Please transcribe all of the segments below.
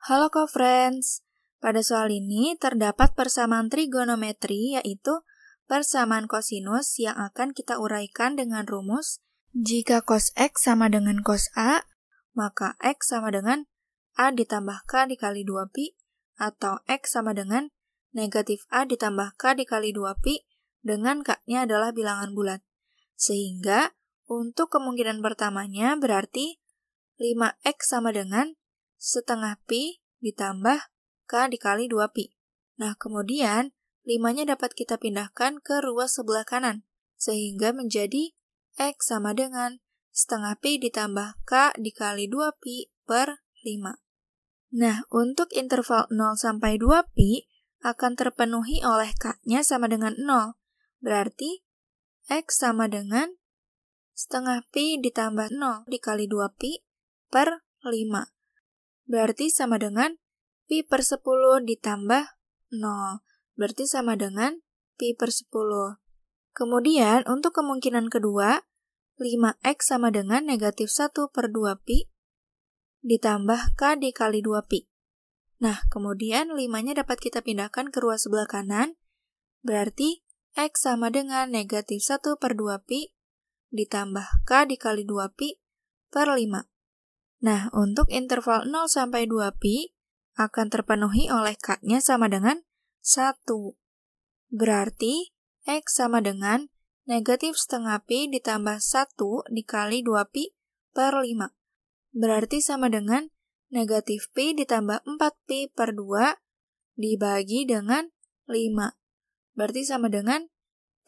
Halo co-friends, pada soal ini terdapat persamaan trigonometri yaitu persamaan kosinus yang akan kita uraikan dengan rumus jika cos x sama dengan cos a, maka x sama dengan a ditambah k dikali 2pi atau x sama dengan negatif a ditambah k dikali 2pi dengan k-nya adalah bilangan bulat. Sehingga untuk kemungkinan pertamanya berarti 5x sama dengan setengah Pi ditambah K dikali 2Pi. Nah, kemudian 5-nya dapat kita pindahkan ke ruas sebelah kanan, sehingga menjadi X sama dengan setengah Pi ditambah K dikali 2Pi per 5. Nah, untuk interval 0 sampai 2Pi akan terpenuhi oleh K-nya sama dengan 0. Berarti X sama dengan setengah Pi ditambah 0 dikali 2Pi per 5 berarti sama dengan pi per 10 ditambah 0, berarti sama dengan pi per 10. Kemudian untuk kemungkinan kedua, 5x sama dengan negatif 1 per 2pi ditambah k dikali 2pi. Nah, kemudian 5-nya dapat kita pindahkan ke ruas sebelah kanan, berarti x sama dengan negatif 1 per 2pi ditambah k dikali 2pi per 5. Nah, untuk interval 0 sampai 2pi akan terpenuhi oleh K-nya sama dengan 1. Berarti X sama dengan negatif setengah Pi ditambah 1 dikali 2Pi per 5. Berarti sama dengan negatif Pi ditambah 4Pi per 2 dibagi dengan 5. Berarti sama dengan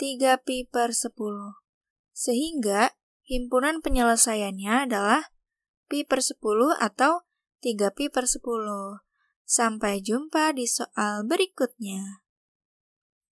3Pi per 10. Sehingga himpunan penyelesaiannya adalah pi per 10 atau 3 pi per 10. Sampai jumpa di soal berikutnya.